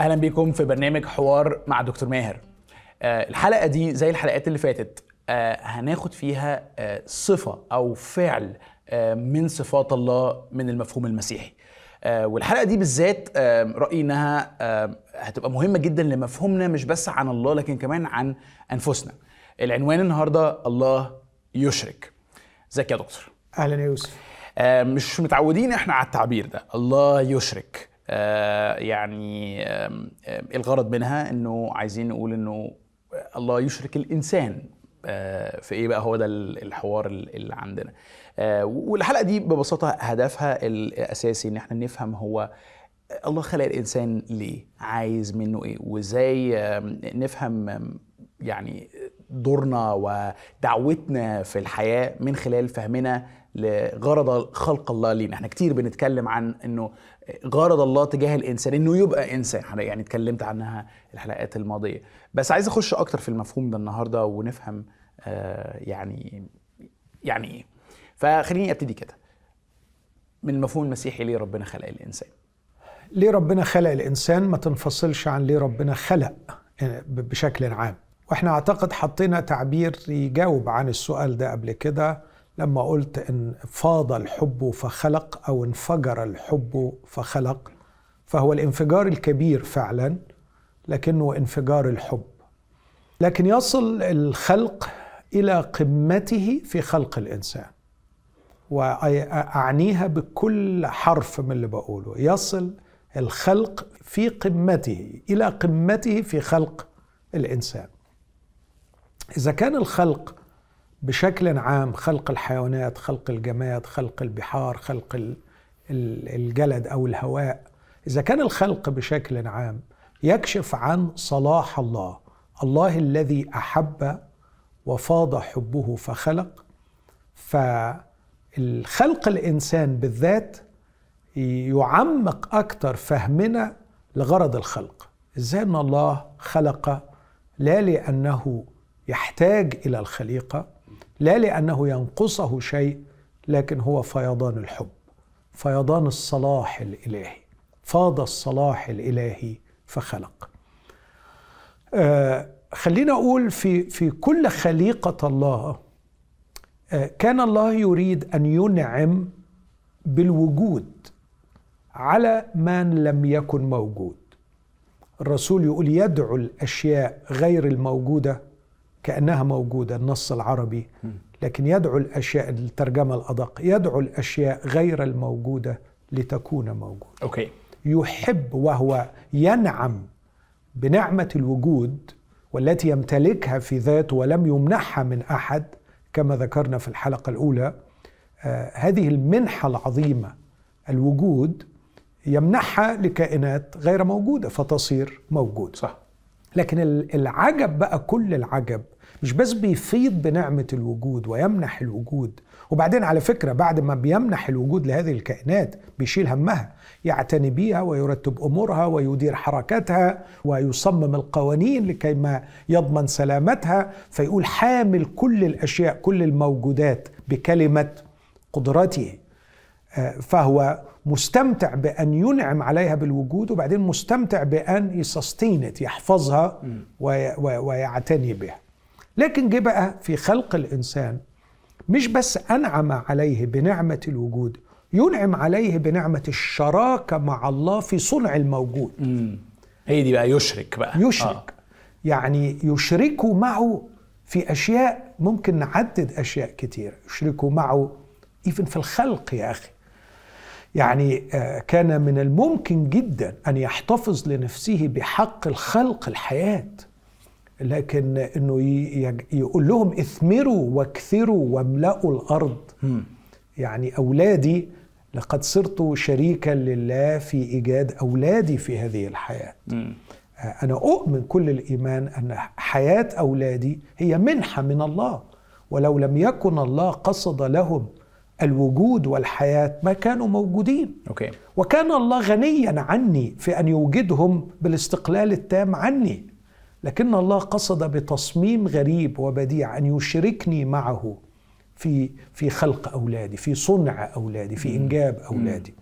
اهلا بيكم في برنامج حوار مع دكتور ماهر آه، الحلقه دي زي الحلقات اللي فاتت آه، هناخد فيها آه، صفه او فعل آه، من صفات الله من المفهوم المسيحي آه، والحلقه دي بالذات آه، رايي انها هتبقى مهمه جدا لمفهومنا مش بس عن الله لكن كمان عن انفسنا العنوان النهارده الله يشرك ازيك يا دكتور اهلا يا يوسف مش متعودين احنا على التعبير ده الله يشرك يعني الغرض منها انه عايزين نقول انه الله يشرك الانسان في ايه بقى هو ده الحوار اللي عندنا آه، والحلقه دي ببساطه هدفها الاساسي ان احنا نفهم هو الله خلق الانسان ليه عايز منه ايه وازاي نفهم يعني دورنا ودعوتنا في الحياه من خلال فهمنا لغرض خلق الله لينا احنا كتير بنتكلم عن انه غرض الله تجاه الانسان انه يبقى انسان يعني اتكلمت عنها الحلقات الماضيه بس عايز اخش اكتر في المفهوم ده النهارده ونفهم آه يعني يعني ايه فخليني ابتدي كده من المفهوم المسيحي ليه ربنا خلق الانسان ليه ربنا خلق الانسان ما تنفصلش عن ليه ربنا خلق يعني بشكل عام واحنا اعتقد حطينا تعبير يجاوب عن السؤال ده قبل كده لما قلت ان فاض الحب فخلق او انفجر الحب فخلق فهو الانفجار الكبير فعلا لكنه انفجار الحب لكن يصل الخلق الى قمته في خلق الانسان واعنيها بكل حرف من اللي بقوله يصل الخلق في قمته الى قمته في خلق الانسان اذا كان الخلق بشكل عام خلق الحيوانات خلق الجماد خلق البحار خلق الجلد او الهواء اذا كان الخلق بشكل عام يكشف عن صلاح الله الله الذي احب وفاض حبه فخلق ف الخلق الانسان بالذات يعمق اكتر فهمنا لغرض الخلق ازاي ان الله خلق لا لانه يحتاج الى الخليقه لا لانه ينقصه شيء لكن هو فيضان الحب فيضان الصلاح الالهي فاض الصلاح الالهي فخلق آه خلينا اقول في في كل خليقه الله آه، كان الله يريد ان ينعم بالوجود على من لم يكن موجود الرسول يقول يدعو الاشياء غير الموجوده كانها موجوده النص العربي لكن يدعو الاشياء الترجمه الادق يدعو الاشياء غير الموجوده لتكون موجوده اوكي يحب وهو ينعم بنعمه الوجود والتي يمتلكها في ذاته ولم يمنحها من احد كما ذكرنا في الحلقه الاولى آه، هذه المنحه العظيمه الوجود يمنحها لكائنات غير موجوده فتصير موجود صح لكن العجب بقى كل العجب مش بس بيفيض بنعمه الوجود ويمنح الوجود وبعدين على فكرة بعد ما بيمنح الوجود لهذه الكائنات بيشيل همها يعتني بيها ويرتب أمورها ويدير حركاتها ويصمم القوانين لكي ما يضمن سلامتها فيقول حامل كل الأشياء كل الموجودات بكلمة قدرته آه، فهو مستمتع بأن ينعم عليها بالوجود وبعدين مستمتع بأن يسستينت يحفظها ويعتني بها لكن جه بقى في خلق الإنسان مش بس أنعم عليه بنعمة الوجود ينعم عليه بنعمة الشراكة مع الله في صنع الموجود مم. هي دي بقى يشرك بقى يشرك آه. يعني يشركوا معه في أشياء ممكن نعدد أشياء كتير يشركوا معه إيفن في الخلق يا أخي يعني آه، كان من الممكن جدا أن يحتفظ لنفسه بحق الخلق الحياة لكن انه يقول لهم اثمروا واكثروا واملأوا الارض يعني اولادي لقد صرت شريكا لله في ايجاد اولادي في هذه الحياه آه، انا اؤمن كل الايمان ان حياه اولادي هي منحه من الله ولو لم يكن الله قصد لهم الوجود والحياة ما كانوا موجودين أوكي. وكان الله غنيا عني في أن يوجدهم بالاستقلال التام عني لكن الله قصد بتصميم غريب وبديع ان يشركني معه في في خلق اولادي في صنع اولادي في انجاب اولادي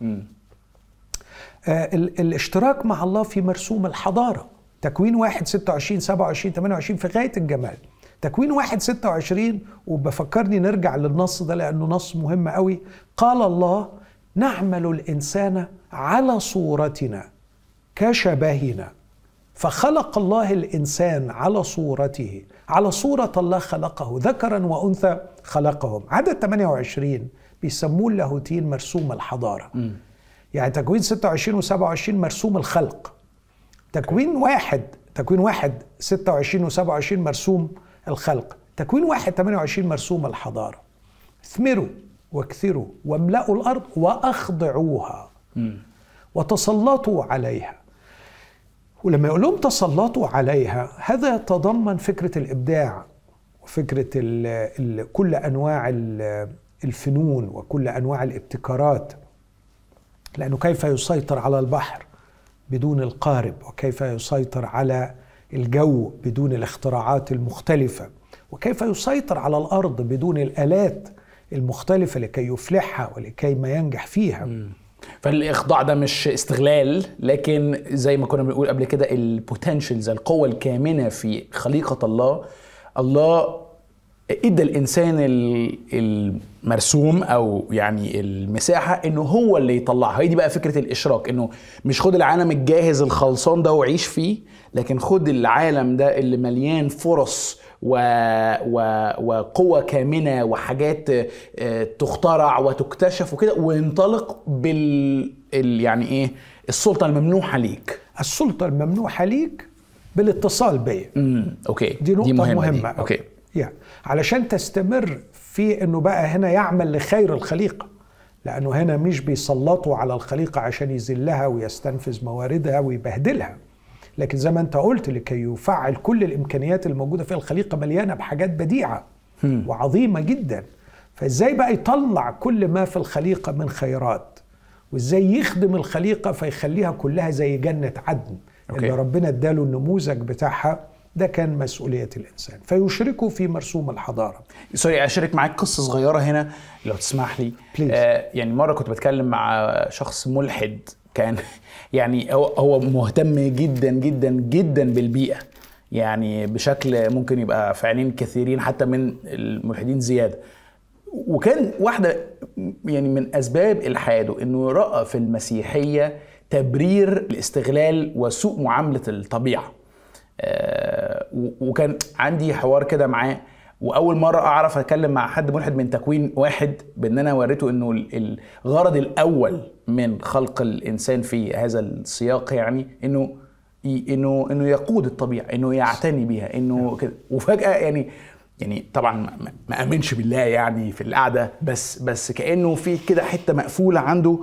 آه الاشتراك مع الله في مرسوم الحضاره تكوين واحد 26 27 28 في غايه الجمال تكوين واحد 26 وبفكرني نرجع للنص ده لانه نص مهم قوي قال الله نعمل الانسان على صورتنا كشبهنا فخلق الله الانسان على صورته على صوره الله خلقه ذكرا وانثى خلقهم عدد 28 بيسموه اللاهوتيين مرسوم الحضاره م. يعني تكوين 26 و27 مرسوم الخلق تكوين واحد تكوين واحد 26 و27 مرسوم الخلق تكوين واحد 28 مرسوم الحضاره اثمروا واكثروا واملأوا الارض واخضعوها م. وتسلطوا عليها ولما يقول لهم تسلطوا عليها هذا يتضمن فكرة الإبداع وفكرة الـ الـ كل أنواع الفنون وكل أنواع الابتكارات لأنه كيف يسيطر على البحر بدون القارب وكيف يسيطر على الجو بدون الاختراعات المختلفة وكيف يسيطر على الأرض بدون الآلات المختلفة لكي يفلحها ولكي ما ينجح فيها م. فالاخضاع ده مش استغلال لكن زي ما كنا بنقول قبل كده البوتنشلز القوه الكامنه في خليقه الله الله ادى الانسان المرسوم او يعني المساحه انه هو اللي يطلعها هي دي بقى فكره الاشراك انه مش خد العالم الجاهز الخلصان ده وعيش فيه لكن خد العالم ده اللي مليان فرص و... كامنه وحاجات آه، تخترع وتكتشف وكده وينطلق بال يعني ايه السلطه الممنوحه ليك السلطه الممنوحه ليك بالاتصال بيا اوكي دي نقطه دي مهمه, مهمة. دي. اوكي يعني علشان تستمر في انه بقى هنا يعمل لخير الخليقه لانه هنا مش بيسلطوا على الخليقه عشان يذلها ويستنفذ مواردها ويبهدلها لكن زي ما انت قلت لكي يفعل كل الامكانيات الموجوده في الخليقه مليانه بحاجات بديعه وعظيمه جدا فازاي بقى يطلع كل ما في الخليقه من خيرات وازاي يخدم الخليقه فيخليها كلها زي جنه عدن أوكي. اللي ربنا اداله النموذج بتاعها ده كان مسؤولية الإنسان فيشركه في مرسوم الحضارة سوري أشارك معاك قصة صغيرة هنا لو تسمح لي آه يعني مرة كنت بتكلم مع شخص ملحد كان يعني هو هو مهتم جدا جدا جدا بالبيئه يعني بشكل ممكن يبقى في عينين كثيرين حتى من الملحدين زياده وكان واحده يعني من اسباب الحاده انه راى في المسيحيه تبرير الاستغلال وسوء معامله الطبيعه آه، وكان عندي حوار كده معاه واول مره اعرف اتكلم مع حد ملحد من تكوين واحد بان انا وريته انه الغرض الاول من خلق الانسان في هذا السياق يعني انه انه انه يقود الطبيعه انه يعتني بها انه كده وفجاه يعني يعني طبعا ما امنش بالله يعني في القعده بس بس كانه في كده حته مقفوله عنده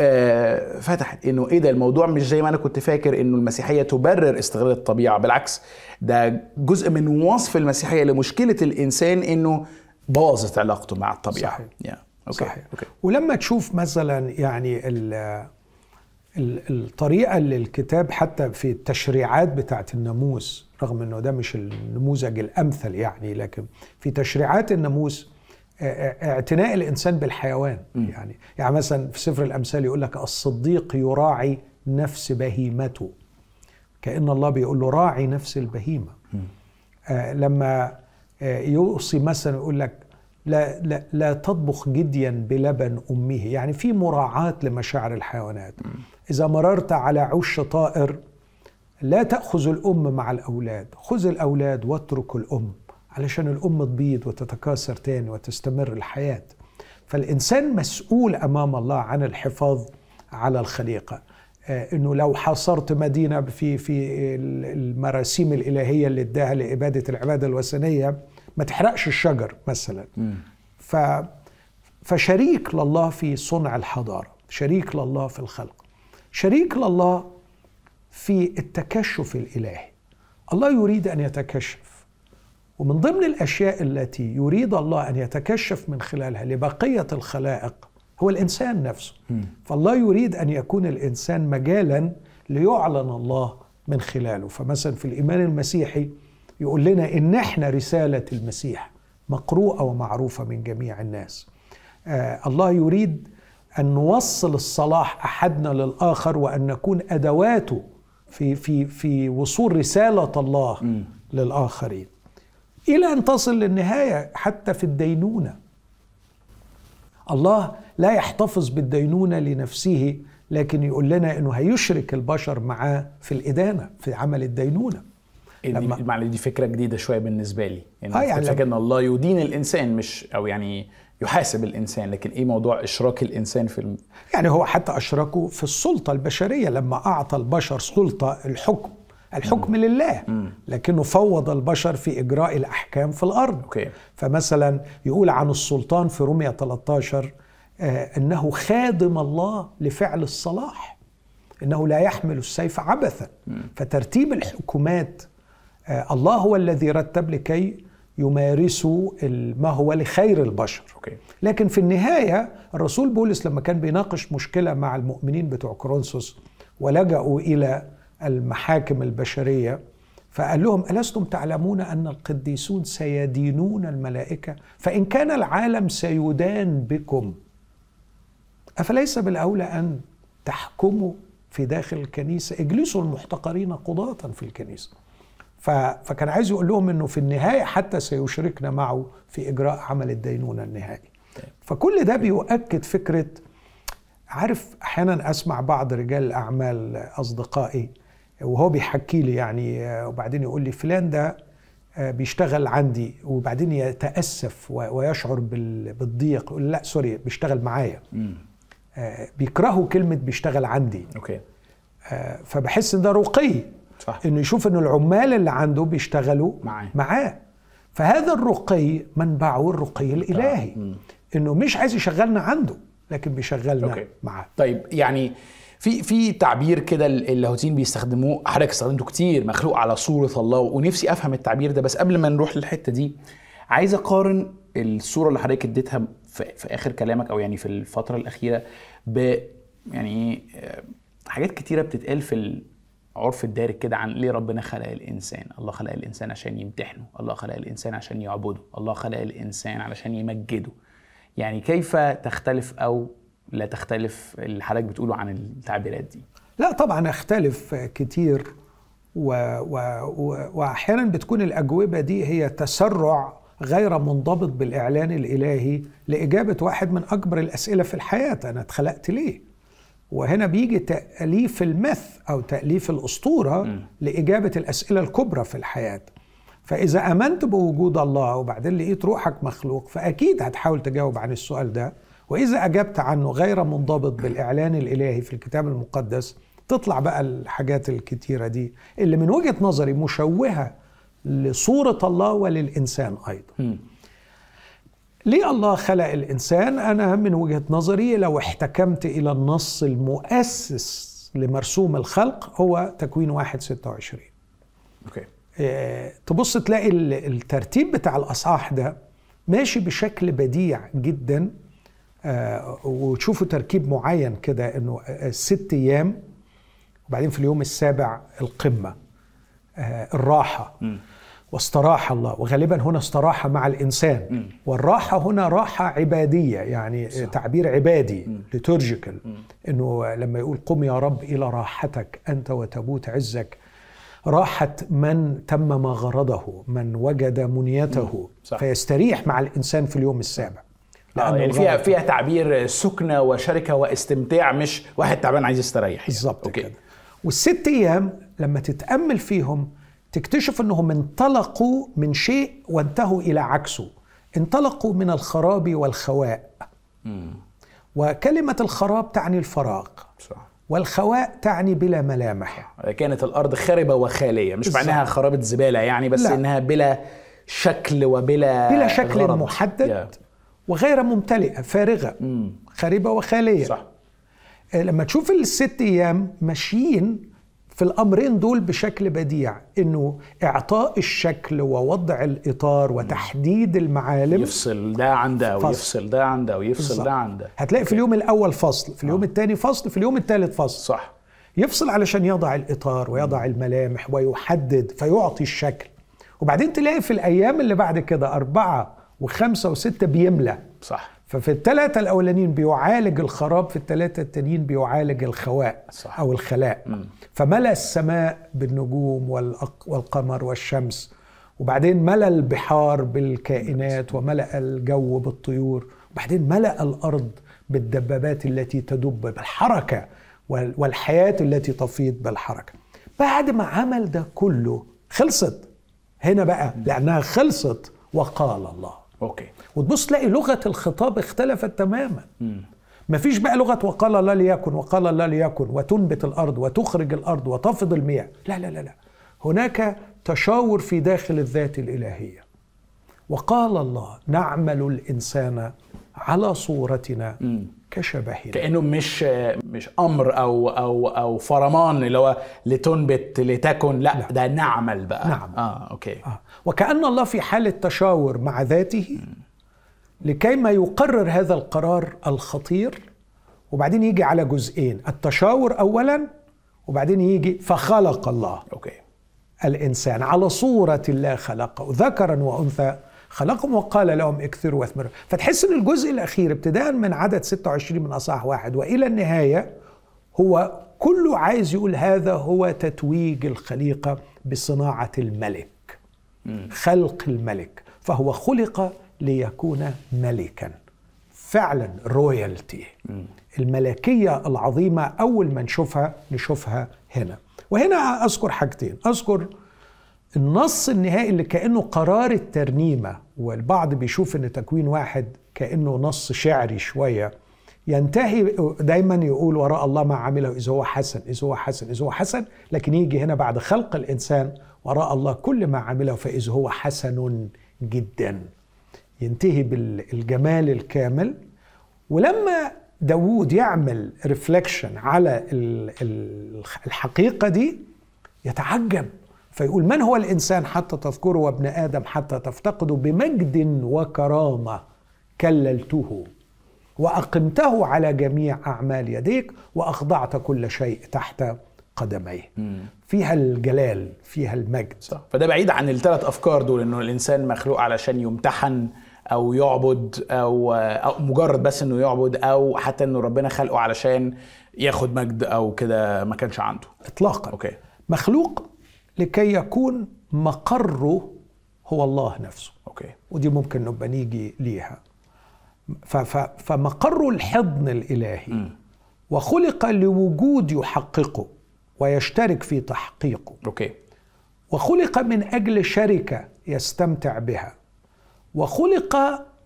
آه فتحت انه ايه ده الموضوع مش زي ما انا كنت فاكر انه المسيحيه تبرر استغلال الطبيعه بالعكس ده جزء من وصف المسيحيه لمشكله الانسان انه باظت علاقته مع الطبيعه صحيح yeah. okay. صحيح okay. ولما تشوف مثلا يعني الطريقه اللي الكتاب حتى في التشريعات بتاعه الناموس رغم انه ده مش النموذج الامثل يعني لكن في تشريعات الناموس اعتناء الانسان بالحيوان م. يعني يعني مثلا في سفر الامثال يقول لك الصديق يراعي نفس بهيمته كان الله بيقول له راعي نفس البهيمه آه لما آه يوصي مثلا يقول لك لا لا لا تطبخ جديا بلبن امه يعني في مراعاه لمشاعر الحيوانات م. إذا مررت على عش طائر لا تأخذ الأم مع الأولاد خذ الأولاد واترك الأم علشان الأم تبيض وتتكاثر تاني وتستمر الحياة فالإنسان مسؤول أمام الله عن الحفاظ على الخليقة آه، انه لو حاصرت مدينه في في المراسيم الالهيه اللي اداها لاباده العباده الوثنيه ما تحرقش الشجر مثلا ف فشريك لله في صنع الحضاره شريك لله في الخلق شريك لله في التكشف الالهي الله يريد ان يتكشف ومن ضمن الاشياء التي يريد الله ان يتكشف من خلالها لبقيه الخلائق هو الانسان نفسه فالله يريد ان يكون الانسان مجالا ليعلن الله من خلاله فمثلا في الايمان المسيحي يقول لنا ان احنا رساله المسيح مقروءه ومعروفه من جميع الناس آه الله يريد ان نوصل الصلاح احدنا للاخر وان نكون ادواته في في في وصول رساله الله م. للاخرين الى ان تصل للنهايه حتى في الدينونه الله لا يحتفظ بالدينونه لنفسه لكن يقول لنا انه هيشرك البشر معاه في الادانه في عمل الدينونه إيه، لما معلش دي فكره جديده شويه بالنسبه لي يعني, آه يعني فكره ان الله يدين الانسان مش او يعني يحاسب الانسان لكن ايه موضوع اشراك الانسان في الم... يعني هو حتى اشركه في السلطه البشريه لما اعطى البشر سلطه الحكم الحكم مم. لله مم. لكنه فوض البشر في اجراء الاحكام في الارض أوكي. فمثلا يقول عن السلطان في روميه 13 آه انه خادم الله لفعل الصلاح انه لا يحمل السيف عبثا مم. فترتيب الحكومات آه الله هو الذي رتب لكي يمارسوا ما هو لخير البشر أوكي. لكن في النهاية الرسول بولس لما كان بيناقش مشكلة مع المؤمنين بتوع كرونسوس ولجأوا إلى المحاكم البشرية فقال لهم ألستم تعلمون أن القديسون سيدينون الملائكة فإن كان العالم سيدان بكم أفليس بالأولى أن تحكموا في داخل الكنيسة اجلسوا المحتقرين قضاة في الكنيسة فكان عايز يقول لهم انه في النهايه حتى سيشركنا معه في اجراء عمل الدينونه النهائي. فكل ده طيب. بيؤكد فكره عارف احيانا اسمع بعض رجال الاعمال اصدقائي وهو بيحكي لي يعني وبعدين يقول لي فلان ده آه، بيشتغل عندي وبعدين يتاسف ويشعر بالضيق يقول لا سوري بيشتغل معايا. آه، بيكرهوا كلمه بيشتغل عندي. اوكي. آه، فبحس ان ده رقي صح. انه يشوف ان العمال اللي عنده بيشتغلوا معاه, معاه. فهذا الرقي منبعه الرقي الالهي انه مش عايز يشغلنا عنده لكن بيشغلنا أوكي. معاه طيب يعني في في تعبير كده اللاهوتيين بيستخدموه حضرتك استخدمته كتير مخلوق على صوره الله ونفسي افهم التعبير ده بس قبل ما نروح للحته دي عايز اقارن الصوره اللي حضرتك اديتها في, في اخر كلامك او يعني في الفتره الاخيره ب يعني آه، حاجات كتيره بتتقال في عرف الدارج كده عن ليه ربنا خلق الانسان الله خلق الانسان عشان يمتحنه الله خلق الانسان عشان يعبده الله خلق الانسان علشان يمجده يعني كيف تختلف او لا تختلف اللي حضرتك بتقوله عن التعبيرات دي لا طبعا اختلف كتير و... و... و... واحيانا بتكون الاجوبه دي هي تسرع غير منضبط بالاعلان الالهي لاجابه واحد من اكبر الاسئله في الحياه انا اتخلقت ليه وهنا بيجي تأليف المث أو تأليف الأسطورة م. لإجابة الأسئلة الكبرى في الحياة فإذا آمنت بوجود الله وبعدين لقيت روحك مخلوق فأكيد هتحاول تجاوب عن السؤال ده وإذا أجبت عنه غير منضبط بالإعلان الإلهي في الكتاب المقدس تطلع بقى الحاجات الكتيرة دي اللي من وجهة نظري مشوهة لصورة الله وللإنسان أيضا م. ليه الله خلق الإنسان؟ أنا من وجهة نظري لو احتكمت إلى النص المؤسس لمرسوم الخلق هو تكوين واحد ستة وعشرين أوكي. آه، تبص تلاقي الترتيب بتاع الأصحاح ده ماشي بشكل بديع جدا آه، وتشوفوا تركيب معين كده انه آه، ست ايام وبعدين في اليوم السابع القمه الراحه م. واستراح الله وغالبا هنا استراحة مع الإنسان م. والراحة هنا راحة عبادية يعني صح. تعبير عبادي لتورجيكال أنه لما يقول قم يا رب إلى راحتك أنت وتبوت عزك راحة من تم ما غرضه من وجد منيته فيستريح مع الإنسان في اليوم السابع آه، يعني فيها فيها تعبير سكنة وشركة واستمتاع مش واحد تعبان عايز يستريح يعني. بالظبط كده والست أيام لما تتأمل فيهم تكتشف انهم انطلقوا من شيء وانتهوا الى عكسه انطلقوا من الخراب والخواء وكلمه الخراب تعني الفراغ صح. والخواء تعني بلا ملامح كانت الارض خربه وخاليه مش معناها خرابه زباله يعني بس لا. انها بلا شكل وبلا بلا شكل غرض. محدد yeah. وغير ممتلئه فارغه مم. خربه وخاليه صح لما تشوف الست ايام ماشيين في الامرين دول بشكل بديع انه اعطاء الشكل ووضع الاطار وتحديد المعالم يفصل ده عن ده ويفصل ده عن ده ويفصل ده عن ده هتلاقي في اليوم الاول فصل في اليوم آه. الثاني فصل في اليوم الثالث فصل صح يفصل علشان يضع الاطار ويضع الملامح ويحدد فيعطي الشكل وبعدين تلاقي في الايام اللي بعد كده اربعه وخمسه وسته بيملى صح ففي الثلاثة الأولانيين بيعالج الخراب في الثلاثة التانيين بيعالج الخواء صح. أو الخلاء م. فملأ السماء بالنجوم والقمر والشمس وبعدين ملأ البحار بالكائنات وملأ الجو بالطيور وبعدين ملأ الأرض بالدبابات التي تدب بالحركة والحياة التي تفيض بالحركة بعد ما عمل ده كله خلصت هنا بقى لأنها خلصت وقال الله اوكي وتبص تلاقي لغه الخطاب اختلفت تماما ما فيش بقى لغه وقال لا ليكن وقال لا ليكن وتنبت الارض وتخرج الارض وتفض المياه لا لا لا لا هناك تشاور في داخل الذات الالهيه وقال الله نعمل الانسان على صورتنا كشبهنا كانه مش مش امر او او او فرمان اللي هو لتنبت لتكن لا, لا. ده نعمل بقى نعمل. اه اوكي آه. وكأن الله في حالة تشاور مع ذاته لكيما يقرر هذا القرار الخطير وبعدين يجي على جزئين التشاور أولا وبعدين يجي فخلق الله أوكي. الإنسان على صورة الله خلقه ذكرا وأنثى خلقهم وقال لهم اكثروا واثمروا فتحس ان الجزء الاخير ابتداء من عدد 26 من اصحاح واحد والى النهايه هو كله عايز يقول هذا هو تتويج الخليقه بصناعه الملك خلق الملك فهو خلق ليكون ملكا فعلا رويالتي الملكية العظيمة أول ما نشوفها نشوفها هنا وهنا أذكر حاجتين أذكر النص النهائي اللي كأنه قرار الترنيمة والبعض بيشوف أن تكوين واحد كأنه نص شعري شوية ينتهي دايما يقول وراء الله ما عمله إذا هو حسن إذا هو حسن إذا هو حسن لكن يجي هنا بعد خلق الإنسان وراء الله كل ما عمله فإذ هو حسن جدا ينتهي بالجمال الكامل ولما داوود يعمل ريفلكشن على الحقيقة دي يتعجب فيقول من هو الإنسان حتى تذكره وابن آدم حتى تفتقده بمجد وكرامة كللته وأقمته على جميع أعمال يديك وأخضعت كل شيء تحت قدميه فيها الجلال فيها المجد صح. فده بعيد عن الثلاث افكار دول انه الانسان مخلوق علشان يمتحن او يعبد أو, او مجرد بس انه يعبد او حتى انه ربنا خلقه علشان ياخد مجد او كده ما كانش عنده اطلاقا أوكي. مخلوق لكي يكون مقره هو الله نفسه أوكي. ودي ممكن نبقى نيجي ليها فمقر الحضن الالهي م. وخلق لوجود يحققه ويشترك في تحقيقه أوكي. وخلق من أجل شركة يستمتع بها وخلق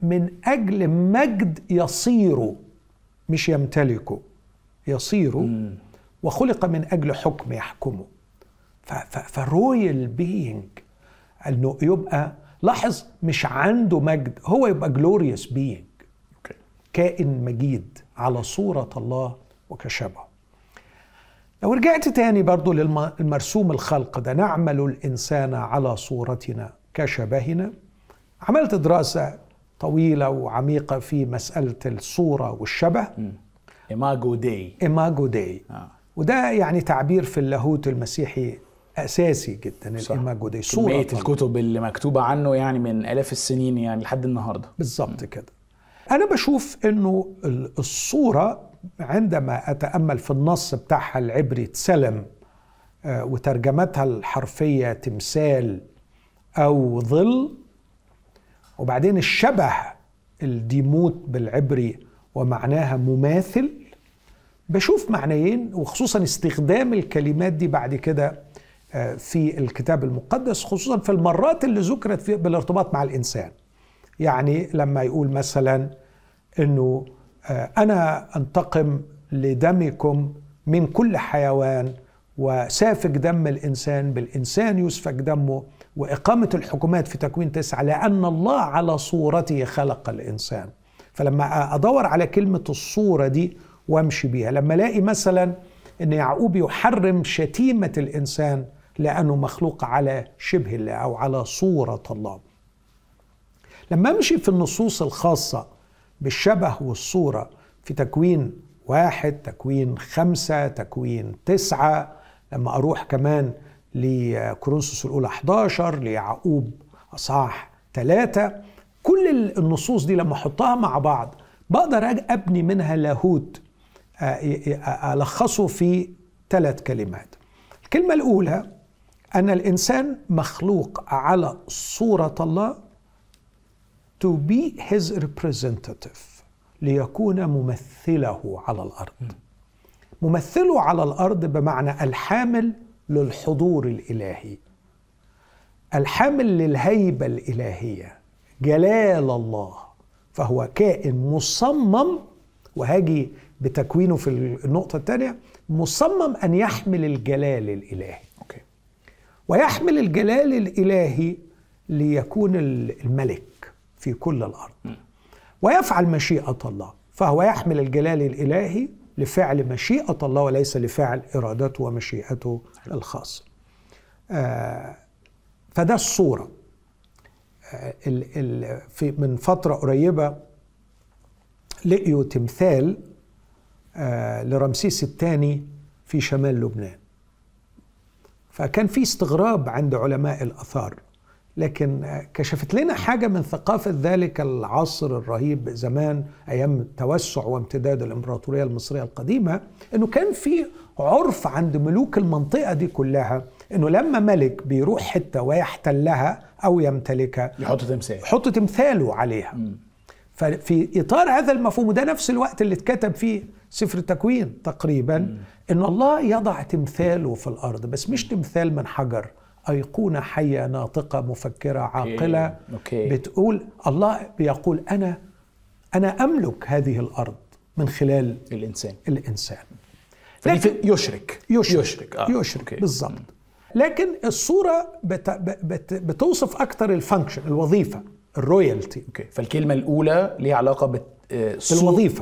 من أجل مجد يصير مش يمتلكه يصير وخلق من أجل حكم يحكمه فرويال بينج انه يبقى لاحظ مش عنده مجد هو يبقى جلوريوس بينج كائن مجيد على صوره الله وكشبهه لو رجعت تاني برضو للمرسوم الخلق ده نعمل الإنسان على صورتنا كشبهنا عملت دراسة طويلة وعميقة في مسألة الصورة والشبه إيماجو دي إيماجو دي وده يعني تعبير في اللاهوت المسيحي اساسي جدا الايماجو دي صوره كميه الكتب اللي مكتوبه عنه يعني من الاف السنين يعني لحد النهارده بالظبط كده انا بشوف انه الصوره عندما أتأمل في النص بتاعها العبري تسلم آه، وترجمتها الحرفية تمثال أو ظل وبعدين الشبه الديموت بالعبري ومعناها مماثل بشوف معنيين وخصوصا استخدام الكلمات دي بعد كده آه، في الكتاب المقدس خصوصا في المرات اللي ذكرت بالارتباط مع الإنسان يعني لما يقول مثلا أنه آه، انا انتقم لدمكم من كل حيوان وسافك دم الانسان بالانسان يسفك دمه واقامه الحكومات في تكوين تسعه لان الله على صورته خلق الانسان فلما ادور على كلمه الصوره دي وامشي بيها لما الاقي مثلا ان يعقوب يحرم شتيمه الانسان لانه مخلوق على شبه الله او على صوره الله لما امشي في النصوص الخاصه بالشبه والصورة في تكوين واحد تكوين خمسة تكوين تسعة لما أروح كمان لكورنثوس الأولى 11 ليعقوب أصح ثلاثة كل النصوص دي لما أحطها مع بعض بقدر أبني منها لاهوت آه، آه، ألخصه في ثلاث كلمات الكلمة الأولى أن الإنسان مخلوق على صورة الله to be his representative ليكون ممثله على الارض ممثله على الارض بمعنى الحامل للحضور الالهي الحامل للهيبه الالهيه جلال الله فهو كائن مصمم وهاجي بتكوينه في النقطه الثانيه مصمم ان يحمل الجلال الالهي أوكي. ويحمل الجلال الالهي ليكون الملك في كل الارض ويفعل مشيئه الله فهو يحمل الجلال الالهي لفعل مشيئه الله وليس لفعل ارادته ومشيئته الخاصه آه فده الصوره آه، ال ال في من فتره قريبه لقيوا تمثال آه لرمسيس الثاني في شمال لبنان فكان في استغراب عند علماء الاثار لكن كشفت لنا حاجه من ثقافه ذلك العصر الرهيب زمان ايام توسع وامتداد الامبراطوريه المصريه القديمه انه كان في عرف عند ملوك المنطقه دي كلها انه لما ملك بيروح حته ويحتلها او يمتلكها يحط تمثال يحط تمثاله عليها م. ففي اطار هذا المفهوم وده نفس الوقت اللي اتكتب فيه سفر التكوين تقريبا م. ان الله يضع تمثاله في الارض بس مش تمثال من حجر أيقونة حية ناطقة مفكرة عاقلة أوكي. بتقول الله بيقول أنا أنا أملك هذه الأرض من خلال الإنسان الإنسان لكن يشرك يشرك يشرك, آه. يشرك بالظبط لكن الصورة بت... بت... بتوصف اكثر الفانكشن الوظيفة الرويالتي أوكي. فالكلمة الأولى ليها علاقة بت... آه.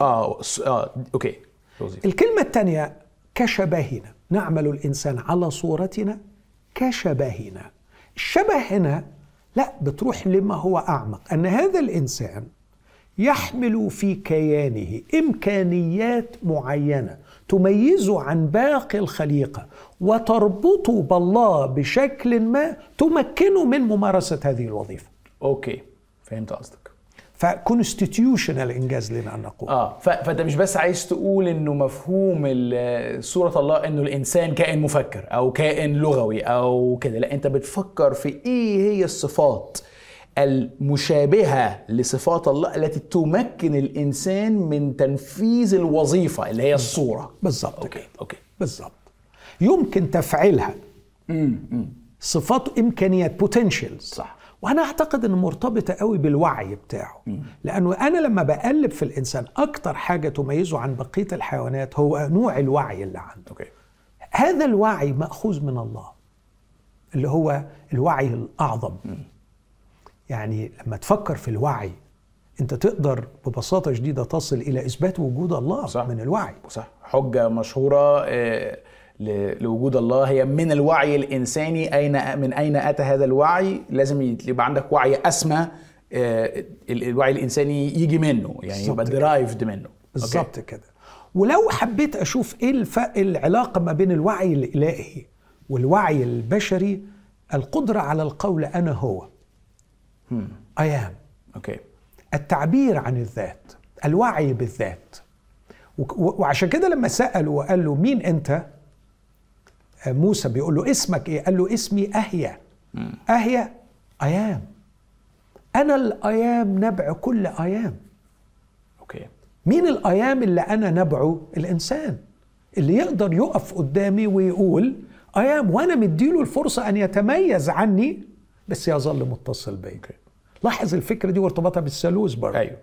آه،, آه. أوكي الوظيفة. الكلمة الثانية كشبهنا نعمل الإنسان على صورتنا كشبهنا الشبه هنا لا بتروح لما هو أعمق أن هذا الإنسان يحمل في كيانه إمكانيات معينة تميزه عن باقي الخليقة وتربطه بالله بشكل ما تمكنه من ممارسة هذه الوظيفة أوكي فهمت قصدك فكونستيتيوشنال انجاز لنا ان نقول اه فانت مش بس عايز تقول انه مفهوم سوره الله انه الانسان كائن مفكر او كائن لغوي او كده لا انت بتفكر في ايه هي الصفات المشابهه لصفات الله التي تمكن الانسان من تنفيذ الوظيفه اللي هي الصوره بالظبط اوكي اوكي بالظبط يمكن تفعيلها صفات امكانيات بوتنشال صح وانا اعتقد ان مرتبطه قوي بالوعي بتاعه لانه انا لما بقلب في الانسان اكتر حاجه تميزه عن بقيه الحيوانات هو نوع الوعي اللي عنده أوكي. هذا الوعي ماخوذ من الله اللي هو الوعي الاعظم م. يعني لما تفكر في الوعي انت تقدر ببساطه شديده تصل الى اثبات وجود الله صح. من الوعي صح حجه مشهوره إيه لوجود الله هي من الوعي الانساني اين من اين اتى هذا الوعي لازم يبقى عندك وعي اسمى آه، الوعي الانساني يجي منه يعني يبقى درايفد منه بالظبط كده ولو حبيت اشوف إيه, ايه العلاقه ما بين الوعي الالهي والوعي البشري القدره على القول انا هو اي ام اوكي التعبير عن الذات الوعي بالذات وعشان كده لما سأله وقال له مين أنت موسى بيقول له اسمك ايه قال له اسمي اهيا اهيا ايام انا الايام نبع كل ايام اوكي مين الايام اللي انا نبعه الانسان اللي يقدر يقف قدامي ويقول ايام وانا مديله الفرصه ان يتميز عني بس يظل متصل بيا لاحظ الفكره دي وارتباطها بالثالوث برضه ايوه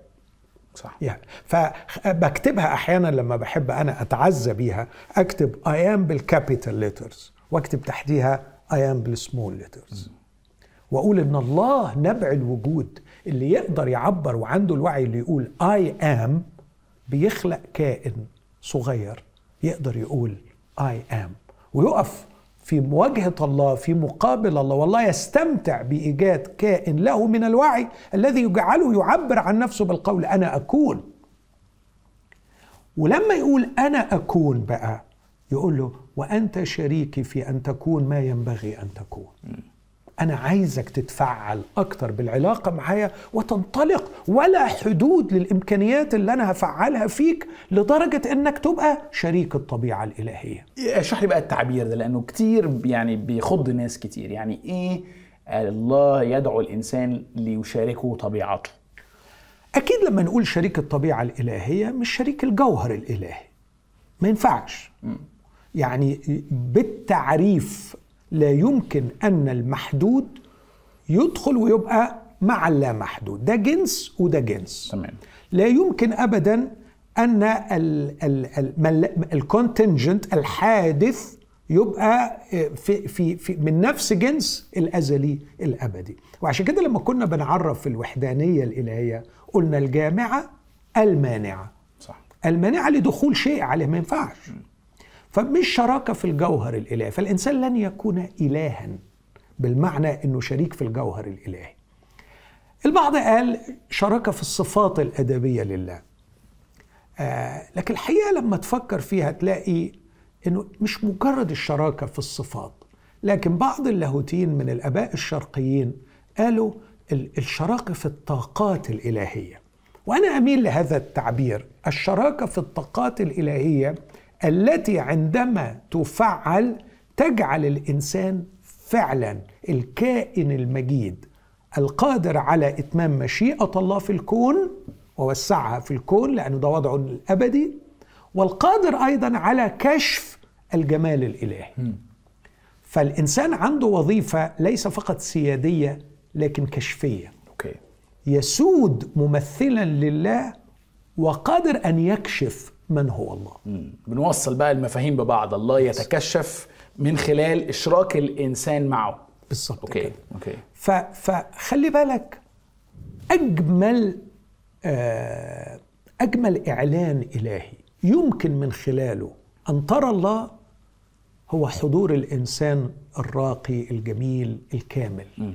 صح يعني فبكتبها احيانا لما بحب انا اتعزى بيها اكتب اي ام بالكابيتال ليترز واكتب تحتيها اي ام بالسمول ليترز واقول ان الله نبع الوجود اللي يقدر يعبر وعنده الوعي اللي يقول اي ام بيخلق كائن صغير يقدر يقول اي ام ويقف في مواجهة الله في مقابل الله والله يستمتع بإيجاد كائن له من الوعي الذي يجعله يعبر عن نفسه بالقول أنا أكون ولما يقول أنا أكون بقى يقول له وأنت شريكي في أن تكون ما ينبغي أن تكون أنا عايزك تتفعل أكتر بالعلاقة معايا وتنطلق ولا حدود للإمكانيات اللي أنا هفعلها فيك لدرجة إنك تبقى شريك الطبيعة الإلهية اشرح لي بقى التعبير ده لأنه كتير يعني بيخض ناس كتير يعني إيه الله يدعو الإنسان ليشاركه طبيعته أكيد لما نقول شريك الطبيعة الإلهية مش شريك الجوهر الإلهي ما ينفعش يعني بالتعريف لا يمكن أن المحدود يدخل ويبقى مع اللا محدود ده جنس وده جنس تمام لا يمكن أبدا أن الكونتنجنت الحادث يبقى آه، في في في من نفس جنس الازلي الابدي وعشان كده لما كنا بنعرف في الوحدانيه الالهيه قلنا الجامعه المانعه صح المانعه لدخول شيء عليه ما ينفعش فمش شراكه في الجوهر الالهي فالانسان لن يكون الها بالمعنى انه شريك في الجوهر الالهي البعض قال شراكه في الصفات الادبيه لله آه لكن الحقيقه لما تفكر فيها تلاقي انه مش مجرد الشراكه في الصفات لكن بعض اللاهوتيين من الاباء الشرقيين قالوا الشراكه في الطاقات الالهيه وانا اميل لهذا التعبير الشراكه في الطاقات الالهيه التي عندما تفعل تجعل الانسان فعلا الكائن المجيد القادر على اتمام مشيئه الله في الكون ووسعها في الكون لانه ده وضعه الابدي والقادر ايضا على كشف الجمال الالهي فالانسان عنده وظيفه ليس فقط سياديه لكن كشفيه يسود ممثلا لله وقادر ان يكشف من هو الله بنوصل بقى المفاهيم ببعض الله يتكشف من خلال اشراك الانسان معه بالظبط اوكي كده. اوكي فخلي بالك اجمل آه، اجمل اعلان الهي يمكن من خلاله ان ترى الله هو حضور الانسان الراقي الجميل الكامل م.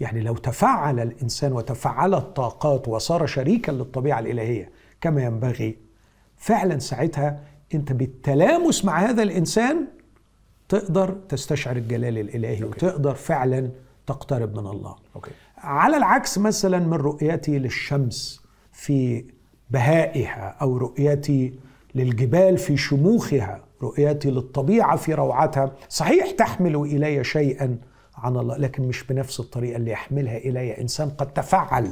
يعني لو تفعل الانسان وتفعلت طاقات وصار شريكا للطبيعه الالهيه كما ينبغي فعلا ساعتها انت بالتلامس مع هذا الانسان تقدر تستشعر الجلال الالهي أوكي. وتقدر فعلا تقترب من الله أوكي. على العكس مثلا من رؤيتي للشمس في بهائها او رؤيتي للجبال في شموخها رؤيتي للطبيعه في روعتها صحيح تحمل الي شيئا عن الله لكن مش بنفس الطريقه اللي يحملها الي انسان قد تفعل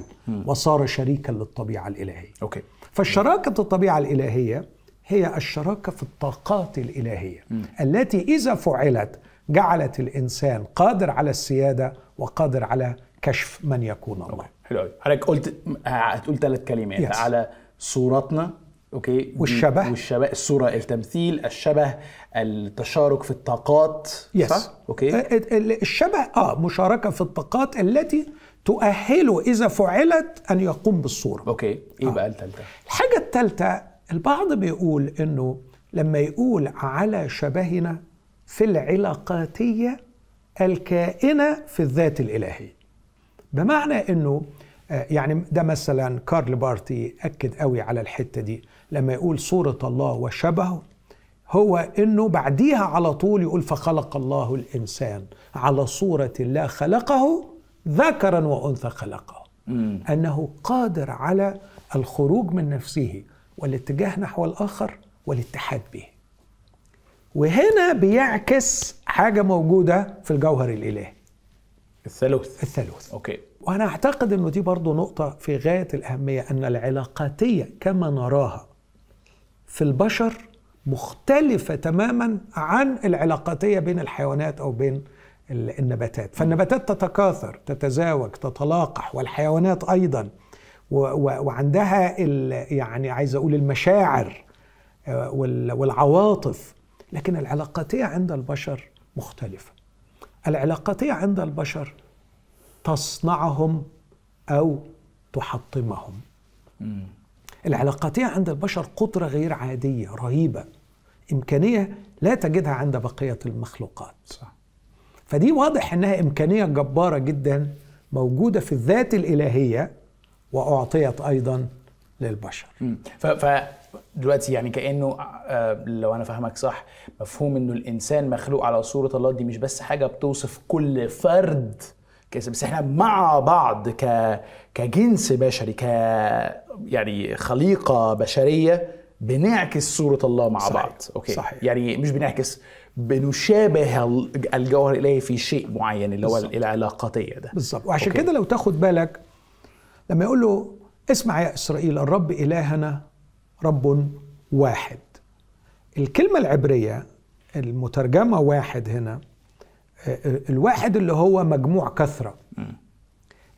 وصار شريكا للطبيعه الالهيه اوكي فالشراكه الطبيعه الالهيه هي الشراكه في الطاقات الالهيه م. التي اذا فعلت جعلت الانسان قادر على السياده وقادر على كشف من يكون الله حلو قوي حضرتك قلت هتقول ثلاث كلمات يس. على صورتنا اوكي والشبه والشبه الصوره التمثيل الشبه التشارك في الطاقات يس. صح اوكي الشبه اه مشاركه في الطاقات التي تؤهله إذا فعلت أن يقوم بالصورة أوكي إيه بقى آه. التالتة؟ الحاجة التالتة البعض بيقول أنه لما يقول على شبهنا في العلاقاتية الكائنة في الذات الإلهية بمعنى أنه آه، يعني ده مثلا كارل بارتي أكد قوي على الحتة دي لما يقول صورة الله وشبهه هو انه بعديها على طول يقول فخلق الله الانسان على صوره الله خلقه ذكرا وانثى خلقه مم. انه قادر على الخروج من نفسه والاتجاه نحو الاخر والاتحاد به وهنا بيعكس حاجه موجوده في الجوهر الالهي الثالوث الثالوث اوكي وانا اعتقد انه دي برضه نقطه في غايه الاهميه ان العلاقاتيه كما نراها في البشر مختلفه تماما عن العلاقاتيه بين الحيوانات او بين النباتات فالنباتات تتكاثر تتزاوج تتلاقح والحيوانات ايضا وعندها يعني عايز اقول المشاعر آه، والعواطف لكن العلاقاتيه عند البشر مختلفه العلاقاتيه عند البشر تصنعهم او تحطمهم العلاقاتيه عند البشر قدره غير عاديه رهيبه امكانيه لا تجدها عند بقيه المخلوقات صح. فدي واضح انها امكانيه جباره جدا موجوده في الذات الالهيه واعطيت ايضا للبشر ف دلوقتي يعني كانه آه، لو انا فاهمك صح مفهوم انه الانسان مخلوق على صوره الله دي مش بس حاجه بتوصف كل فرد بس احنا مع بعض ك كجنس بشري ك يعني خليقه بشريه بنعكس صوره الله مع صحيح. بعض اوكي صحيح. يعني مش بنعكس بنشابه الجوهر الالهي في شيء معين اللي هو العلاقاتيه ده بالظبط وعشان كده لو تاخد بالك لما يقول له اسمع يا اسرائيل الرب الهنا رب واحد الكلمه العبريه المترجمه واحد هنا آه، آه، الواحد اللي هو مجموع كثره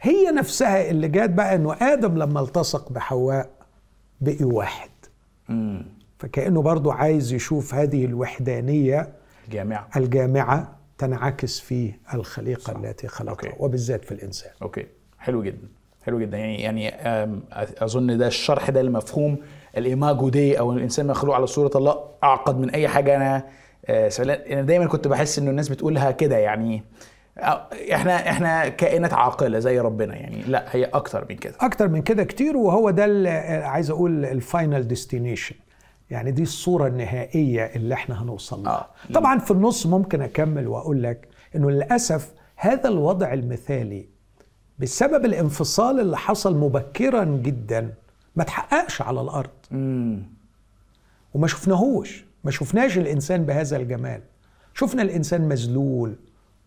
هي نفسها اللي جات بقى انه ادم لما التصق بحواء بقي واحد فكانه برضه عايز يشوف هذه الوحدانيه الجامعة الجامعة تنعكس في الخليقة صح. التي خلقها أوكي. وبالذات في الإنسان أوكي حلو جدا حلو جدا يعني يعني اظن ده الشرح ده المفهوم الايماجو دي او الانسان مخلوق على صوره الله اعقد من اي حاجه انا آه، انا دايما كنت بحس انه الناس بتقولها كده يعني احنا احنا كائنات عاقله زي ربنا يعني لا هي اكتر من كده اكتر من كده كتير وهو ده آه، عايز اقول الفاينل ديستنيشن يعني دي الصورة النهائية اللي احنا هنوصل لها آه. طبعا في النص ممكن أكمل وأقول لك أنه للأسف هذا الوضع المثالي بسبب الانفصال اللي حصل مبكرا جدا ما تحققش على الأرض مم. وما شفناهوش ما شفناش الإنسان بهذا الجمال شفنا الإنسان مذلول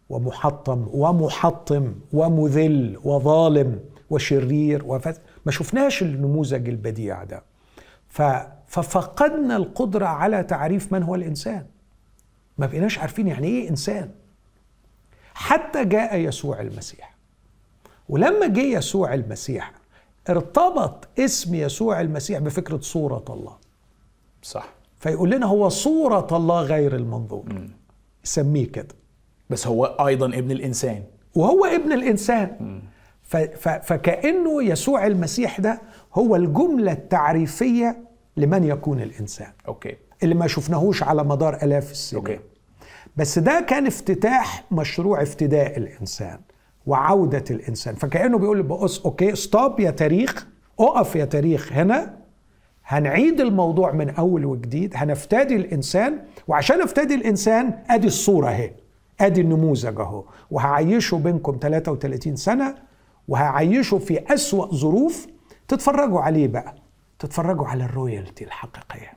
ومحطم ومحطم ومذل وظالم وشرير وفاسد ما شفناش النموذج البديع ده ف ففقدنا القدرة على تعريف من هو الإنسان ما بقيناش عارفين يعني إيه إنسان حتى جاء يسوع المسيح ولما جه يسوع المسيح ارتبط اسم يسوع المسيح بفكرة صورة الله صح فيقول لنا هو صورة الله غير المنظور سميه كده بس هو أيضا ابن الإنسان وهو ابن الإنسان مم. فكأنه يسوع المسيح ده هو الجملة التعريفية لمن يكون الانسان اوكي اللي ما شفناهوش على مدار الاف السنين اوكي بس ده كان افتتاح مشروع افتداء الانسان وعوده الانسان فكانه بيقول بقص اوكي ستوب يا تاريخ اقف يا تاريخ هنا هنعيد الموضوع من اول وجديد هنفتدي الانسان وعشان افتدي الانسان ادي الصوره اهي ادي النموذج اهو وهعيشه بينكم 33 سنه وهعيشه في اسوا ظروف تتفرجوا عليه بقى تتفرجوا على الرويالتي الحقيقية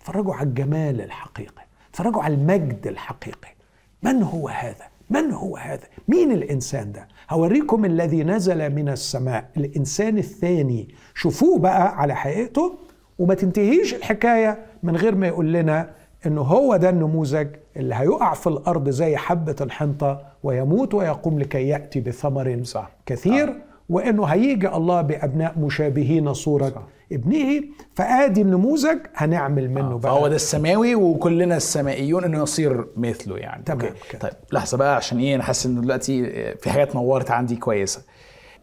تتفرجوا على الجمال الحقيقي تتفرجوا على المجد الحقيقي من هو هذا؟ من هو هذا؟ مين الإنسان ده؟ هوريكم الذي نزل من السماء الإنسان الثاني شوفوه بقى على حقيقته وما تنتهيش الحكاية من غير ما يقول لنا انه هو ده النموذج اللي هيقع في الارض زي حبه الحنطه ويموت ويقوم لكي ياتي بثمر صح. كثير آه. وانه هيجي الله بابناء مشابهين صوره صح. ابنه فادي النموذج هنعمل منه آه. بقى فهو ده السماوي وكلنا السمائيون انه يصير مثله يعني تمام كده. طيب لحظه بقى عشان ايه انا حاسس ان دلوقتي في حاجات نورت عندي كويسه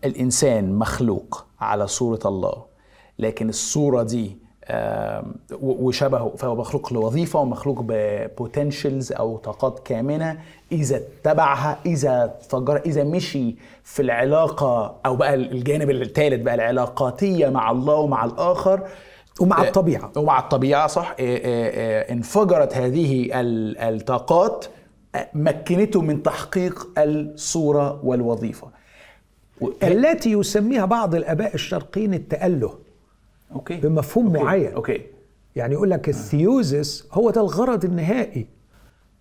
الانسان مخلوق على صوره الله لكن الصوره دي وشبهه فهو مخلوق لوظيفة ومخلوق ببوتنشلز أو طاقات كامنة إذا اتبعها إذا فجر إذا مشي في العلاقة أو بقى الجانب الثالث بقى العلاقاتية مع الله ومع الآخر ومع آه، الطبيعة ومع الطبيعة صح آه، آه، انفجرت هذه الطاقات مكنته من تحقيق الصورة والوظيفة التي يسميها بعض الآباء الشرقيين التأله أوكي. بمفهوم أوكي. معين أوكي. يعني يقول لك الثيوزس هو ده الغرض النهائي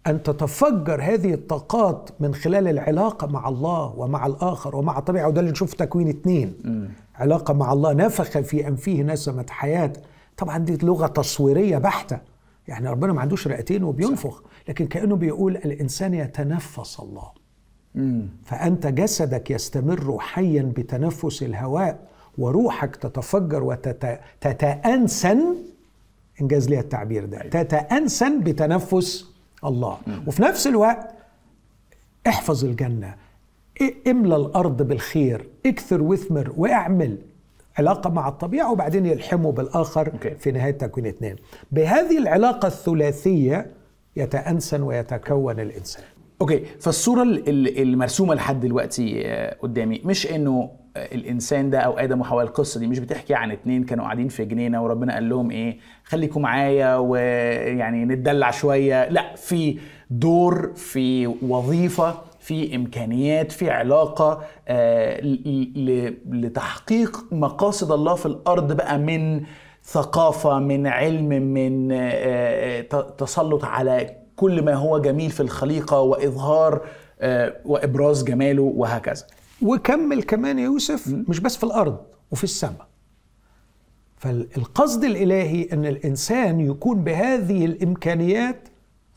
أن تتفجر هذه الطاقات من خلال العلاقة مع الله ومع الآخر ومع الطبيعة وده اللي نشوف تكوين اثنين م. علاقة مع الله نفخ في أنفه نسمة حياة طبعا دي لغة تصويرية بحتة يعني ربنا ما عندوش رئتين وبينفخ لكن كأنه بيقول الإنسان يتنفس الله فأنت جسدك يستمر حيا بتنفس الهواء وروحك تتفجر وتتأنسن إنجاز لي التعبير ده أيوة. تتأنسن بتنفس الله وفي نفس الوقت احفظ الجنة املى الأرض بالخير اكثر واثمر واعمل علاقة مع الطبيعة وبعدين يلحموا بالآخر okay. في نهاية تكوين اثنين بهذه العلاقة الثلاثية يتأنسن ويتكون الإنسان اوكي فالصوره المرسومه لحد دلوقتي قدامي مش انه الانسان ده او ادم وحواء القصه دي مش بتحكي عن اتنين كانوا قاعدين في جنينه وربنا قال لهم ايه خليكم معايا ويعني نتدلع شويه لا في دور في وظيفه في امكانيات في علاقه آه لتحقيق مقاصد الله في الارض بقى من ثقافه من علم من آه, آه، تسلط على كل ما هو جميل في الخليقه واظهار آه، وابراز جماله وهكذا وكمل كمان يا يوسف مش بس في الارض وفي السماء فالقصد الالهي ان الانسان يكون بهذه الامكانيات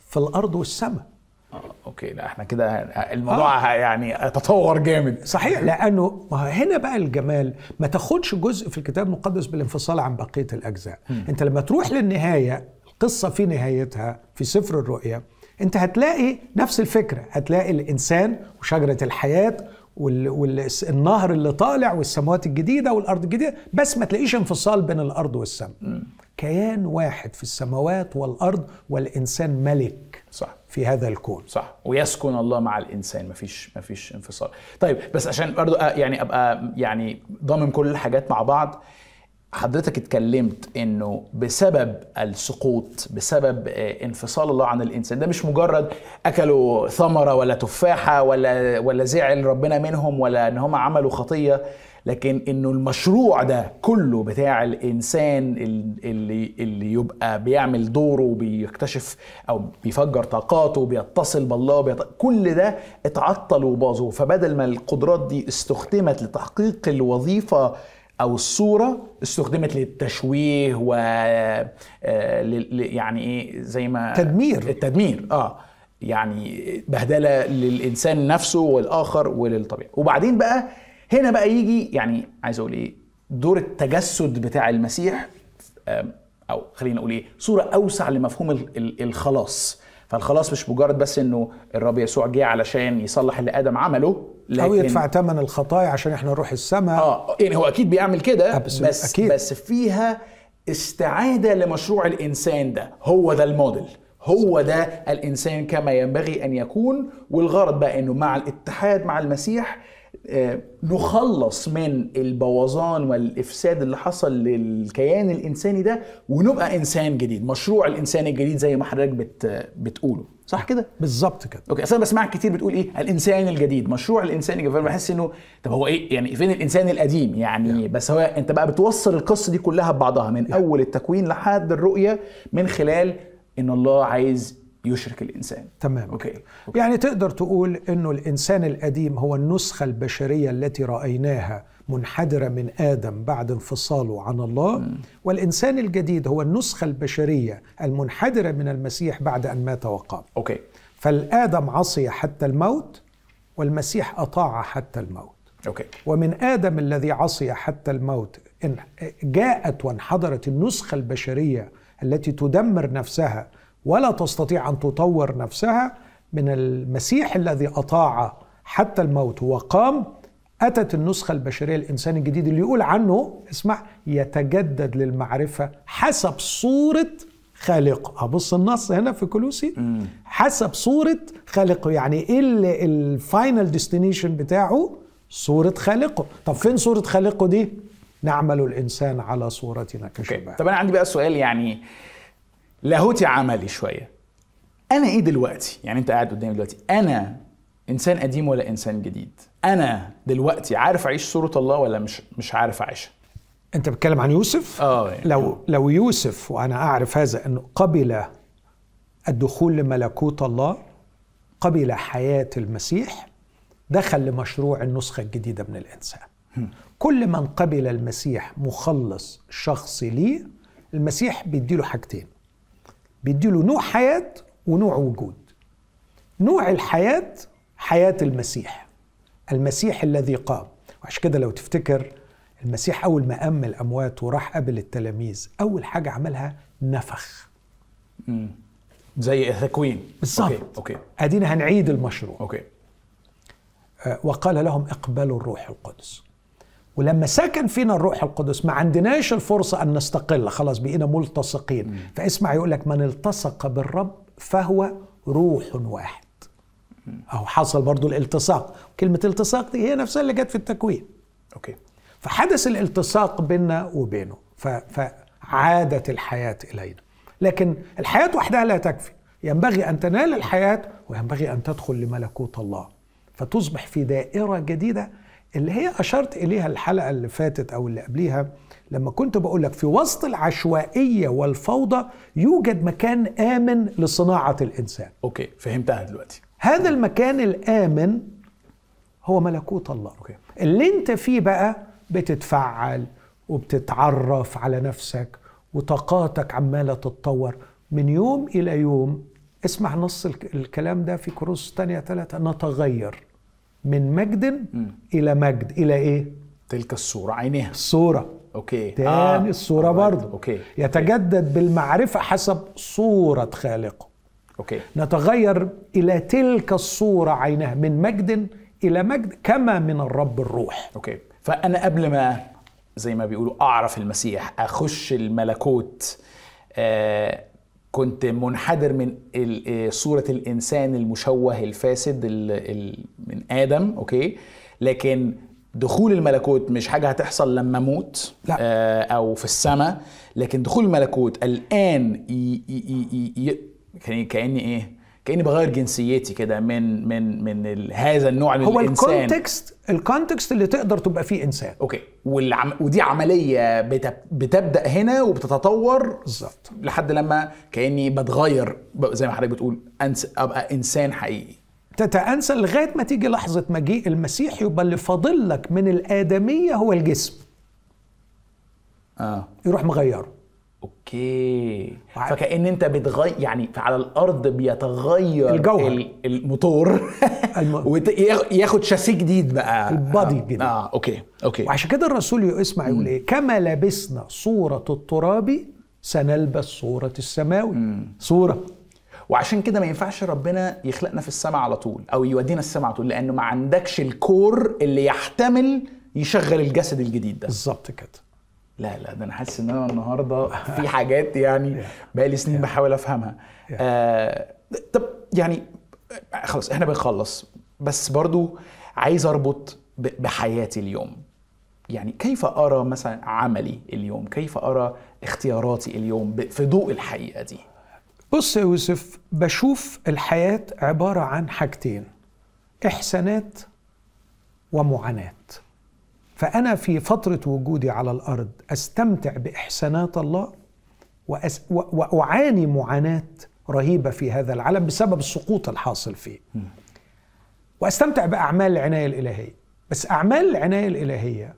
في الارض والسماء آه، اوكي لا احنا كده الموضوع آه. يعني تطور جامد صحيح لانه ما هنا بقى الجمال ما تاخدش جزء في الكتاب المقدس بالانفصال عن بقيه الاجزاء م. انت لما تروح للنهايه القصه في نهايتها في سفر الرؤيا انت هتلاقي نفس الفكره هتلاقي الانسان وشجره الحياه والنهر اللي طالع والسماوات الجديده والارض الجديده بس ما تلاقيش انفصال بين الارض والسماء كيان واحد في السماوات والارض والانسان ملك صح في هذا الكون صح ويسكن الله مع الانسان مفيش مفيش انفصال طيب بس عشان برضو آه، يعني ابقى يعني ضامن كل الحاجات مع بعض حضرتك اتكلمت انه بسبب السقوط بسبب آه، انفصال الله عن الانسان ده مش مجرد اكلوا ثمره ولا تفاحه ولا ولا زعل ربنا منهم ولا ان هم عملوا خطيه لكن انه المشروع ده كله بتاع الانسان اللي اللي يبقى بيعمل دوره وبيكتشف او بيفجر طاقاته بيتصل بالله بيط... كل ده اتعطل وباظه فبدل ما القدرات دي استخدمت لتحقيق الوظيفه او الصوره استخدمت للتشويه و آه، يعني ايه زي ما تدمير التدمير اه يعني بهدله للانسان نفسه والاخر وللطبيعه وبعدين بقى هنا بقى يجي يعني عايز اقول ايه دور التجسد بتاع المسيح او خلينا اقول ايه صوره اوسع لمفهوم الخلاص فالخلاص مش مجرد بس انه الرب يسوع جه علشان يصلح اللي ادم عمله لكن او يدفع ثمن الخطايا عشان احنا نروح السماء اه يعني هو اكيد بيعمل كده بس أكيد. بس فيها استعاده لمشروع الانسان ده هو ده الموديل هو ده الانسان كما ينبغي ان يكون والغرض بقى انه مع الاتحاد مع المسيح آه، نخلص من البوظان والافساد اللي حصل للكيان الانساني ده ونبقى انسان جديد مشروع الانسان الجديد زي ما حضرتك بتقوله صح كده بالظبط كده اوكي اصل انا بسمعك كتير بتقول ايه الانسان الجديد مشروع الانسان الجديد بحس انه طب هو ايه يعني فين الانسان القديم يعني yeah. بس هو انت بقى بتوصل القصه دي كلها ببعضها من yeah. اول التكوين لحد الرؤيه من خلال ان الله عايز يشرك الانسان تمام أوكي. أوكي. يعني تقدر تقول انه الانسان القديم هو النسخه البشريه التي رايناها منحدرة من آدم بعد انفصاله عن الله والإنسان الجديد هو النسخة البشرية المنحدرة من المسيح بعد أن مات وقام أوكي. فالآدم عصي حتى الموت والمسيح أطاع حتى الموت أوكي. ومن آدم الذي عصي حتى الموت إن جاءت وانحدرت النسخة البشرية التي تدمر نفسها ولا تستطيع أن تطور نفسها من المسيح الذي أطاع حتى الموت وقام أتت النسخة البشرية الإنسان الجديد اللي يقول عنه اسمع يتجدد للمعرفة حسب صورة خالقه أبص النص هنا في كلوسي حسب صورة خالقه يعني إيه الفاينل ديستنيشن بتاعه صورة خالقه طب فين صورة خالقه دي نعمل الإنسان على صورتنا كشباب طب أنا عندي بقى سؤال يعني لاهوتي عملي شوية أنا إيه دلوقتي يعني أنت قاعد قدامي دلوقتي أنا انسان قديم ولا انسان جديد انا دلوقتي عارف اعيش صوره الله ولا مش مش عارف اعيشها انت بتتكلم عن يوسف اه يعني. لو لو يوسف وانا اعرف هذا انه قبل الدخول لملكوت الله قبل حياه المسيح دخل لمشروع النسخه الجديده من الانسان كل من قبل المسيح مخلص شخصي ليه المسيح بيديله حاجتين بيديله نوع حياه ونوع وجود نوع الحياه حياه المسيح المسيح الذي قام وعشان كده لو تفتكر المسيح اول ما قام الاموات وراح قابل التلاميذ اول حاجه عملها نفخ مم. زي تكوين بالظبط اوكي اوكي ادينا هنعيد المشروع اوكي آه وقال لهم اقبلوا الروح القدس ولما سكن فينا الروح القدس ما عندناش الفرصة أن نستقل خلاص بقينا ملتصقين مم. فاسمع يقول لك من التصق بالرب فهو روح واحد أو حصل برضو الالتصاق كلمة التصاق دي هي نفسها اللي جت في التكوين أوكي فحدث الالتصاق بيننا وبينه فعادت الحياة إلينا لكن الحياة وحدها لا تكفي ينبغي أن تنال الحياة وينبغي أن تدخل لملكوت الله فتصبح في دائرة جديدة اللي هي أشرت إليها الحلقة اللي فاتت أو اللي قبليها لما كنت بقول لك في وسط العشوائية والفوضى يوجد مكان آمن لصناعة الإنسان أوكي فهمتها دلوقتي هذا المكان الامن هو ملكوت الله أوكي. اللي انت فيه بقى بتتفعل وبتتعرف على نفسك وطاقاتك عماله تتطور من يوم الى يوم اسمع نص الكلام ده في كروس تانية ثلاثة نتغير من مجد إلى مجد إلى إيه؟ تلك الصورة عينها الصورة أوكي تاني آه. الصورة برضه أوكي يتجدد بالمعرفة حسب صورة خالقه أوكي. نتغير إلى تلك الصورة عينها من مجد إلى مجد كما من الرب الروح أوكي. فأنا قبل ما زي ما بيقولوا أعرف المسيح أخش الملكوت آه كنت منحدر من آه، صورة الإنسان المشوه الفاسد ال ال من آدم أوكي لكن دخول الملكوت مش حاجة هتحصل لما أموت لا. آه أو في السماء لكن دخول الملكوت الآن ي ي ي ي كاني كاني ايه كاني بغير جنسيتي كده من من من هذا النوع من هو الانسان هو الكونتكست الكونتكست اللي تقدر تبقى فيه انسان اوكي والعم ودي عمليه بتب... بتبدا هنا وبتتطور بالظبط لحد لما كاني بتغير زي ما حضرتك بتقول أنس... ابقى انسان حقيقي تتأنسى لغايه ما تيجي لحظه مجيء المسيح يبقى اللي فاضل لك من الادميه هو الجسم اه يروح مغيره اوكي وعارف. فكان انت بتغير يعني على الارض بيتغير الجوهر الموتور وياخد شاسيه جديد بقى البادي آه. الجديد اه اوكي اوكي وعشان كده الرسول اسمع يقول ايه كما لبسنا صوره التراب سنلبس صوره السماوي مم. صوره وعشان كده ما ينفعش ربنا يخلقنا في السماء على طول او يودينا السماء على طول لانه ما عندكش الكور اللي يحتمل يشغل الجسد الجديد ده بالظبط كده لا لا ده انا حاسس ان انا النهارده في حاجات يعني بقالي سنين بحاول افهمها آه طب يعني خلاص احنا بنخلص بس برضو عايز اربط بحياتي اليوم يعني كيف ارى مثلا عملي اليوم كيف ارى اختياراتي اليوم في ضوء الحقيقه دي بص يا يوسف بشوف الحياه عباره عن حاجتين احسانات ومعاناه فأنا في فترة وجودي على الأرض أستمتع بإحسانات الله وأس وأعاني معاناة رهيبة في هذا العالم بسبب السقوط الحاصل فيه وأستمتع بأعمال العناية الإلهية بس أعمال العناية الإلهية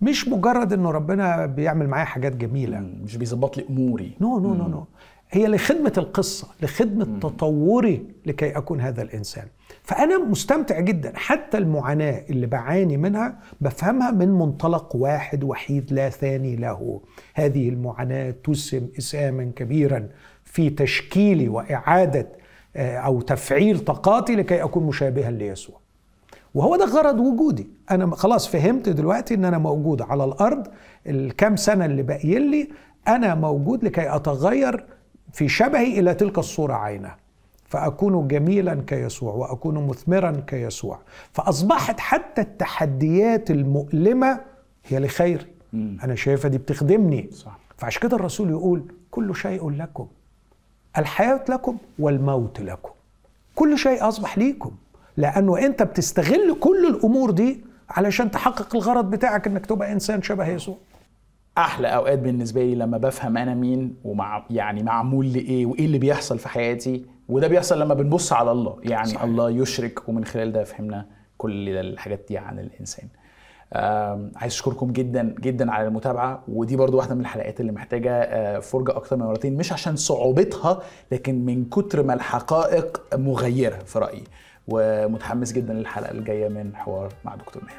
مش مجرد أنه ربنا بيعمل معايا حاجات جميلة مش بيظبط لي أموري نو نو نو نو هي لخدمة القصة لخدمة تطوري لكي أكون هذا الإنسان فأنا مستمتع جدا حتى المعاناة اللي بعاني منها بفهمها من منطلق واحد وحيد لا ثاني له هذه المعاناة تسهم اساما كبيرا في تشكيلي وإعادة آه، أو تفعيل طاقاتي لكي أكون مشابها ليسوع وهو ده غرض وجودي أنا خلاص فهمت دلوقتي أن أنا موجود على الأرض الكام سنة اللي باقيين لي أنا موجود لكي أتغير في شبهي إلى تلك الصورة عينها فأكون جميلا كيسوع وأكون مثمرا كيسوع فأصبحت حتى التحديات المؤلمة هي لخيري أنا شايفة دي بتخدمني صح. فعشان كده الرسول يقول كل شيء لكم الحياة لكم والموت لكم كل شيء أصبح ليكم لأنه أنت بتستغل كل الأمور دي علشان تحقق الغرض بتاعك أنك تبقى إنسان شبه يسوع احلى اوقات بالنسبه لي لما بفهم انا مين ومع يعني معمول لايه وايه اللي بيحصل في حياتي وده بيحصل لما بنبص على الله يعني صحيح. الله يشرك ومن خلال ده فهمنا كل الحاجات دي عن الانسان عايز اشكركم جدا جدا على المتابعه ودي برضو واحده من الحلقات اللي محتاجه آه، فرجه اكتر من مرتين مش عشان صعوبتها لكن من كتر ما الحقائق مغيره في رايي ومتحمس جدا للحلقه الجايه من حوار مع دكتور ماهر